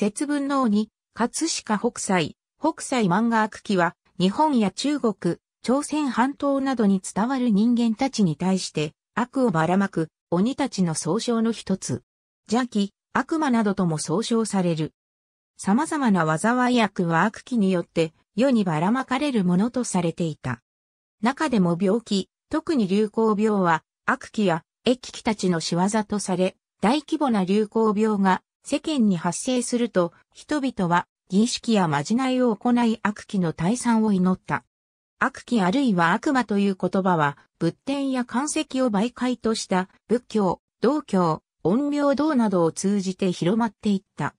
節分の鬼、葛飾北斎、北斎漫画悪鬼は、日本や中国、朝鮮半島などに伝わる人間たちに対して、悪をばらまく、鬼たちの総称の一つ。邪気、悪魔などとも総称される。様々な災い悪は悪鬼によって世にばらまかれるものとされていた。中でも病気、特に流行病は悪鬼や疫鬼たちの仕業とされ、大規模な流行病が世間に発生すると、人々は儀式やまじないを行い悪鬼の退散を祈った。悪鬼あるいは悪魔という言葉は、仏典や漢石を媒介とした仏教、道教、陰陽道などを通じて広まっていった。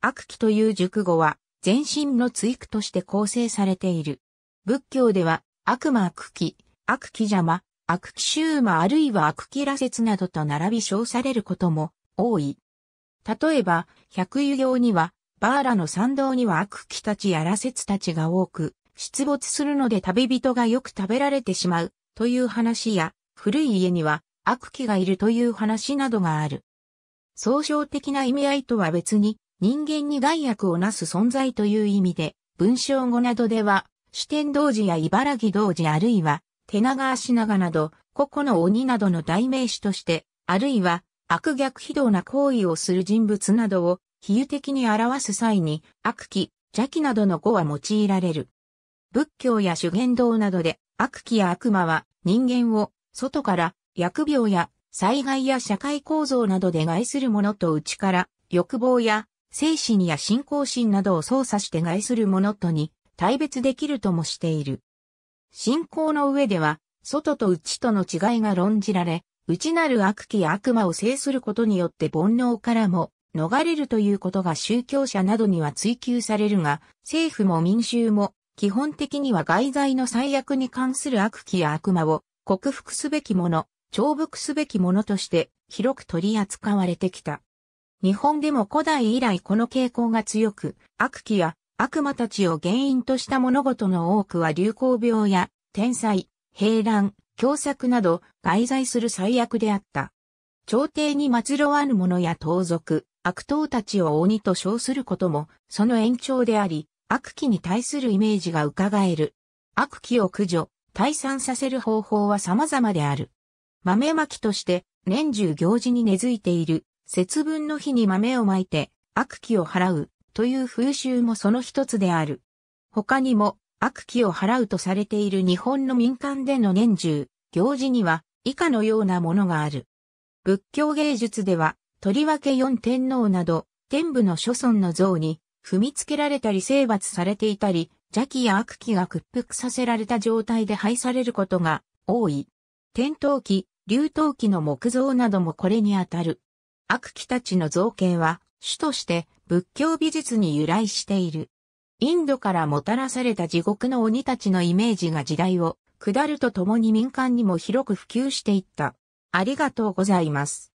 悪鬼という熟語は、全身の追句として構成されている。仏教では、悪魔悪鬼、悪鬼邪魔、悪鬼衆魔あるいは悪鬼羅刹などと並び称されることも多い。例えば、百遊行には、バーラの参道には悪鬼たちや羅刹たちが多く、出没するので旅人がよく食べられてしまうという話や、古い家には悪鬼がいるという話などがある。総称的な意味合いとは別に、人間に害悪をなす存在という意味で、文章語などでは、四天童子や茨城童子あるいは、手長足長など、個々の鬼などの代名詞として、あるいは、悪逆非道な行為をする人物などを比喩的に表す際に悪鬼、邪気などの語は用いられる。仏教や修験道などで悪鬼や悪魔は人間を外から疫病や災害や社会構造などで害するものと内から欲望や精神や信仰心などを操作して害するものとに対別できるともしている。信仰の上では外と内との違いが論じられ、内なる悪や悪魔を制することによって煩悩からも逃れるということが宗教者などには追求されるが、政府も民衆も基本的には外在の最悪に関する悪気や悪魔を克服すべきもの、重複すべきものとして広く取り扱われてきた。日本でも古代以来この傾向が強く、悪鬼や悪魔たちを原因とした物事の多くは流行病や天災、平乱、凶作など、外在する最悪であった。朝廷に末ろわる者や盗賊、悪党たちを鬼と称することも、その延長であり、悪鬼に対するイメージが伺える。悪鬼を駆除、退散させる方法は様々である。豆まきとして、年中行事に根付いている、節分の日に豆をまいて、悪鬼を払う、という風習もその一つである。他にも、悪鬼を払うとされている日本の民間での年中、行事には以下のようなものがある。仏教芸術では、とりわけ四天皇など、天部の諸尊の像に踏みつけられたり征伐されていたり、邪気や悪鬼が屈服させられた状態で廃されることが多い。天闘鬼、竜頭鬼の木像などもこれにあたる。悪鬼たちの造形は、主として仏教美術に由来している。インドからもたらされた地獄の鬼たちのイメージが時代を下るとともに民間にも広く普及していった。ありがとうございます。